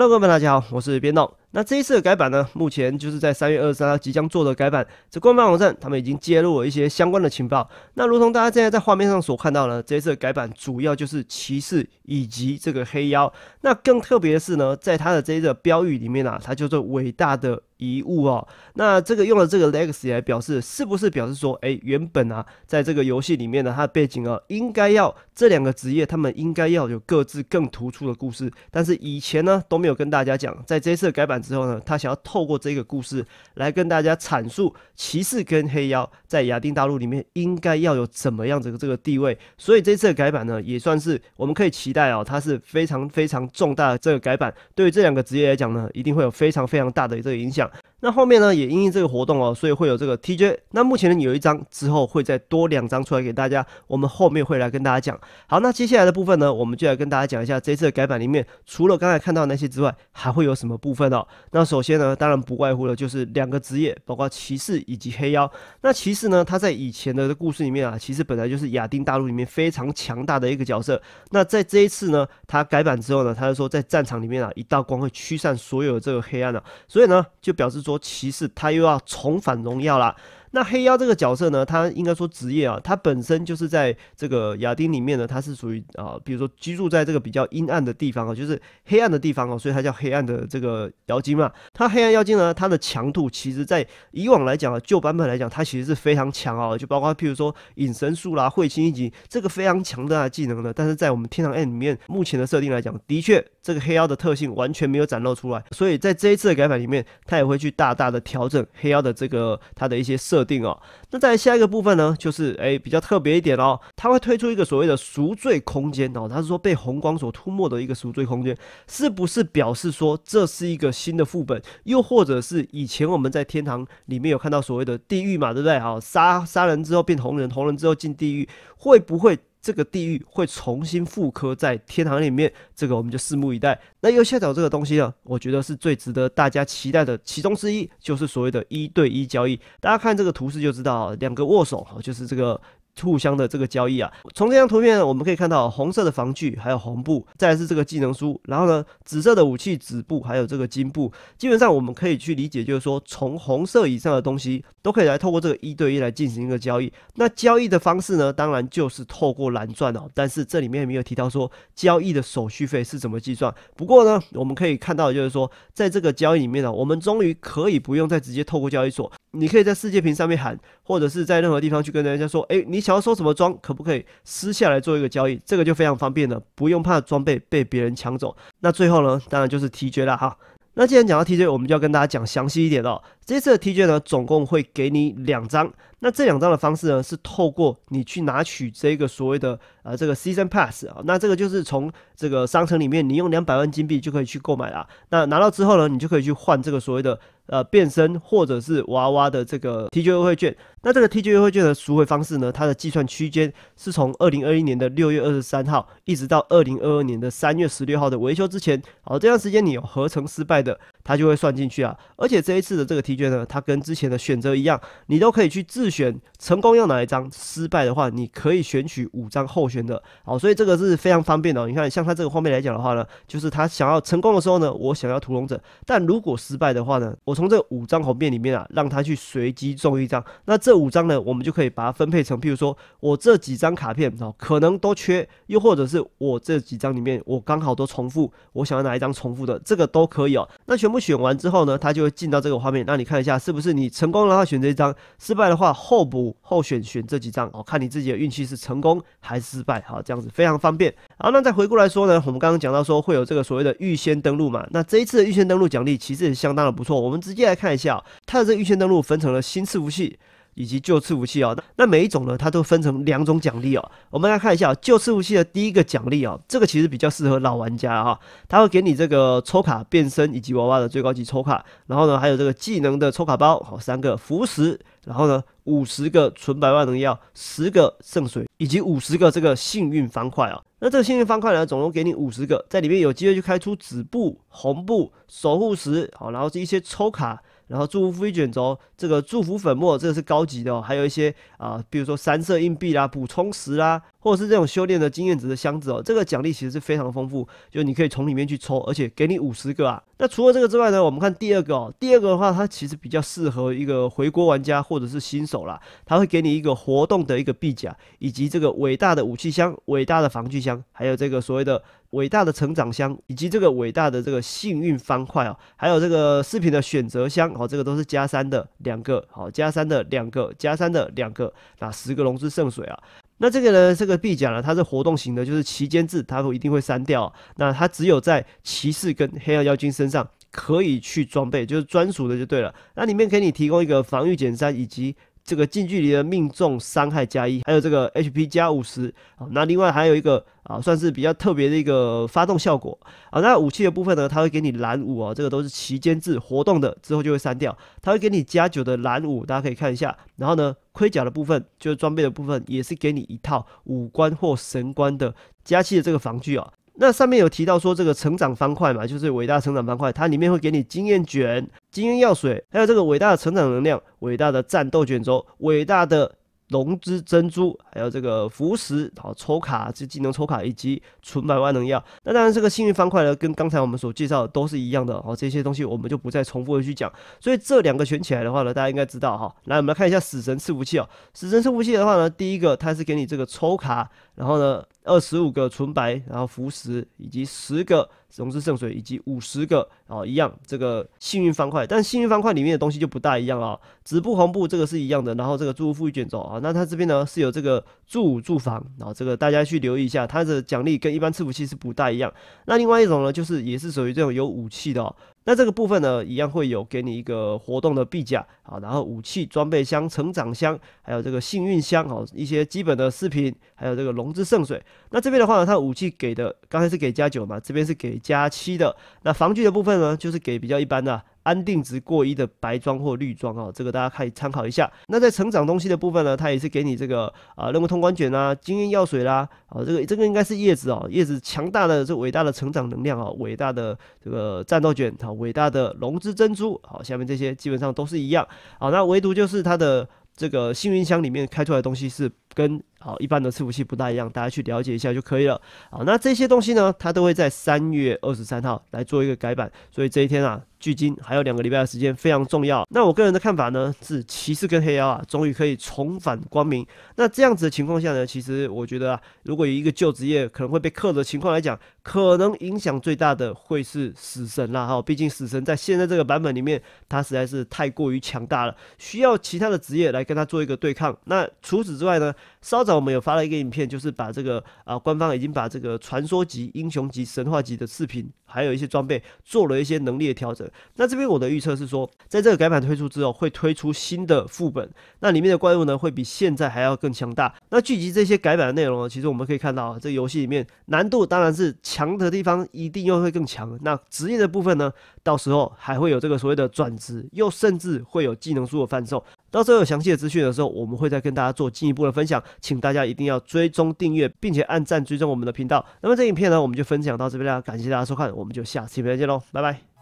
Hello，观大家好，我是边导。那这一次的改版呢，目前就是在三月二十三即将做的改版。这官方网站他们已经揭露了一些相关的情报。那如同大家现在在画面上所看到的，这一次的改版主要就是骑士以及这个黑妖。那更特别的是呢，在它的这个标语里面啊，它叫做“伟大的”。遗物哦，那这个用了这个 legacy 来表示，是不是表示说，哎，原本啊，在这个游戏里面呢，它的背景啊，应该要这两个职业，他们应该要有各自更突出的故事，但是以前呢都没有跟大家讲，在这次改版之后呢，他想要透过这个故事来跟大家阐述骑士跟黑妖在亚丁大陆里面应该要有怎么样子的这个地位，所以这次的改版呢，也算是我们可以期待哦，它是非常非常重大的这个改版，对于这两个职业来讲呢，一定会有非常非常大的这个影响。那后面呢也因为这个活动哦，所以会有这个 TJ。那目前呢有一张，之后会再多两张出来给大家。我们后面会来跟大家讲。好，那接下来的部分呢，我们就来跟大家讲一下这次的改版里面，除了刚才看到那些之外，还会有什么部分哦？那首先呢，当然不外乎了，就是两个职业，包括骑士以及黑妖。那骑士呢，他在以前的故事里面啊，其实本来就是亚丁大陆里面非常强大的一个角色。那在这一次呢，他改版之后呢，他就说在战场里面啊，一道光会驱散所有的这个黑暗了，所以呢，就表示。说骑士他又要重返荣耀了。那黑妖这个角色呢，他应该说职业啊，他本身就是在这个亚丁里面呢，他是属于啊，比如说居住在这个比较阴暗的地方啊，就是黑暗的地方哦，所以它叫黑暗的这个妖精嘛。它黑暗妖精呢，它的强度其实，在以往来讲啊，旧版本来讲，它其实是非常强啊，就包括譬如说隐身术啦、彗星一击这个非常强大的技能呢。但是在我们天堂 N 里面目前的设定来讲，的确这个黑妖的特性完全没有展露出来，所以在这一次的改版里面，它也会去大大的调整黑妖的这个它的一些设。设定哦，那在下一个部分呢，就是哎比较特别一点哦，它会推出一个所谓的赎罪空间哦，它是说被红光所吞没的一个赎罪空间，是不是表示说这是一个新的副本？又或者是以前我们在天堂里面有看到所谓的地狱嘛，对不对？好，杀杀人之后变红人，红人之后进地狱，会不会？这个地狱会重新复刻在天堂里面，这个我们就拭目以待。那右下角这个东西呢，我觉得是最值得大家期待的其中之一，就是所谓的“一对一交易”。大家看这个图示就知道，两个握手就是这个。互相的这个交易啊，从这张图片我们可以看到红色的防具，还有红布，再是这个技能书，然后呢，紫色的武器紫布，还有这个金布。基本上我们可以去理解，就是说从红色以上的东西都可以来透过这个一对一来进行一个交易。那交易的方式呢，当然就是透过蓝钻哦。但是这里面没有提到说交易的手续费是怎么计算。不过呢，我们可以看到就是说，在这个交易里面呢，我们终于可以不用再直接透过交易所，你可以在世界屏上面喊，或者是在任何地方去跟人家说，哎，你。想要收什么装，可不可以私下来做一个交易？这个就非常方便了，不用怕装备被别人抢走。那最后呢，当然就是 TJ 了哈。那既然讲到 TJ，我们就要跟大家讲详细一点了。这次的 TJ 呢，总共会给你两张。那这两张的方式呢，是透过你去拿取这个所谓的呃这个 Season Pass 啊。那这个就是从这个商城里面，你用两百万金币就可以去购买啦。那拿到之后呢，你就可以去换这个所谓的呃变身或者是娃娃的这个 TJ 优惠券。那这个 TJ 优惠券的赎回方式呢，它的计算区间是从二零二一年的六月二十三号一直到二零二二年的三月十六号的维修之前。好，这段时间你有合成失败的。它就会算进去啊，而且这一次的这个题卷呢，它跟之前的选择一样，你都可以去自选成功要哪一张，失败的话你可以选取五张候选的。好，所以这个是非常方便的。你看，像它这个画面来讲的话呢，就是他想要成功的时候呢，我想要屠龙者；但如果失败的话呢，我从这五张红片里面啊，让它去随机中一张。那这五张呢，我们就可以把它分配成，譬如说我这几张卡片哦，可能都缺，又或者是我这几张里面我刚好都重复，我想要哪一张重复的，这个都可以哦。那全部。选完之后呢，他就会进到这个画面，那你看一下是不是你成功的话选这一张，失败的话候补候选选这几张，哦，看你自己的运气是成功还是失败，好，这样子非常方便。好，那再回过来说呢，我们刚刚讲到说会有这个所谓的预先登录嘛，那这一次的预先登录奖励其实也相当的不错，我们直接来看一下，它的这个预先登录分成了新伺服器。以及旧次武器哦，那每一种呢，它都分成两种奖励哦。我们来看一下旧次武器的第一个奖励哦，这个其实比较适合老玩家哈，它会给你这个抽卡变身以及娃娃的最高级抽卡，然后呢还有这个技能的抽卡包，好三个符石，然后呢五十个纯百万能药，十个圣水，以及五十个这个幸运方块啊。那这个幸运方块呢，总共给你五十个，在里面有机会去开出紫布、红布、守护石，好，然后是一些抽卡。然后祝福卷轴，这个祝福粉末，这个是高级的，还有一些啊，比如说三色硬币啦，补充石啦。或者是这种修炼的经验值的箱子哦，这个奖励其实是非常的丰富，就你可以从里面去抽，而且给你五十个啊。那除了这个之外呢，我们看第二个哦，第二个的话它其实比较适合一个回国玩家或者是新手啦，它会给你一个活动的一个币甲，以及这个伟大的武器箱、伟大的防具箱，还有这个所谓的伟大的成长箱，以及这个伟大的这个幸运方块哦，还有这个饰品的选择箱哦，这个都是加三的两个，好加三的两个，加三的两个，那十个龙之圣水啊。那这个呢？这个臂甲呢？它是活动型的，就是旗间制，它会一定会删掉。那它只有在骑士跟黑暗妖精身上可以去装备，就是专属的就对了。那里面给你提供一个防御减三，以及这个近距离的命中伤害加一，还有这个 HP 加五十啊。那另外还有一个啊，算是比较特别的一个发动效果啊。那武器的部分呢？它会给你蓝五啊，这个都是期间制活动的，之后就会删掉。它会给你加九的蓝五，大家可以看一下。然后呢？盔甲的部分，就是装备的部分，也是给你一套五官或神官的加气的这个防具啊。那上面有提到说这个成长方块嘛，就是伟大成长方块，它里面会给你经验卷、经验药水，还有这个伟大的成长能量、伟大的战斗卷轴、伟大的。龙之珍珠，还有这个符石，好抽卡这技能抽卡以及纯白万能药。那当然，这个幸运方块呢，跟刚才我们所介绍的都是一样的哦。这些东西我们就不再重复的去讲。所以这两个选起来的话呢，大家应该知道哈。来，我们来看一下死神赐福器哦。死神赐福器的话呢，第一个它是给你这个抽卡，然后呢二十五个纯白，然后符石以及十个。融资圣水以及五十个啊，一样这个幸运方块，但幸运方块里面的东西就不大一样啊。紫布红布这个是一样的，然后这个祝福卷轴啊，那它这边呢是有这个。住住房，然后这个大家去留意一下，它的奖励跟一般吃武器是不大一样。那另外一种呢，就是也是属于这种有武器的。哦，那这个部分呢，一样会有给你一个活动的币甲啊，然后武器装备箱、成长箱，还有这个幸运箱哦，一些基本的饰品，还有这个龙之圣水。那这边的话呢，它武器给的，刚才是给加九嘛，这边是给加七的。那防具的部分呢，就是给比较一般的。安定值过一的白装或绿装啊，这个大家可以参考一下。那在成长东西的部分呢，它也是给你这个啊任务通关卷啦、经验药水啦啊，这个这个应该是叶子啊，叶子强大的这伟大的成长能量啊，伟大的这个战斗卷啊，伟大的龙之珍珠啊，下面这些基本上都是一样啊，那唯独就是它的这个幸运箱里面开出来的东西是跟。好，一般的伺服器不大一样，大家去了解一下就可以了。好，那这些东西呢，它都会在三月二十三号来做一个改版，所以这一天啊，距今还有两个礼拜的时间，非常重要。那我个人的看法呢，是骑士跟黑妖啊，终于可以重返光明。那这样子的情况下呢，其实我觉得啊，如果有一个旧职业可能会被克的情况来讲，可能影响最大的会是死神啦。哈，毕竟死神在现在这个版本里面，它实在是太过于强大了，需要其他的职业来跟他做一个对抗。那除此之外呢，稍。早我们有发了一个影片，就是把这个啊，官方已经把这个传说级、英雄级、神话级的视频，还有一些装备，做了一些能力的调整。那这边我的预测是说，在这个改版推出之后，会推出新的副本，那里面的怪物呢，会比现在还要更强大。那聚集这些改版的内容呢，其实我们可以看到啊，这游戏里面难度当然是强的地方，一定又会更强。那职业的部分呢，到时候还会有这个所谓的转职，又甚至会有技能书的贩售。到时候有详细的资讯的时候，我们会再跟大家做进一步的分享，请大家一定要追踪订阅，并且按赞追踪我们的频道。那么这影片呢，我们就分享到这边啦，感谢大家收看，我们就下期再见喽，拜拜。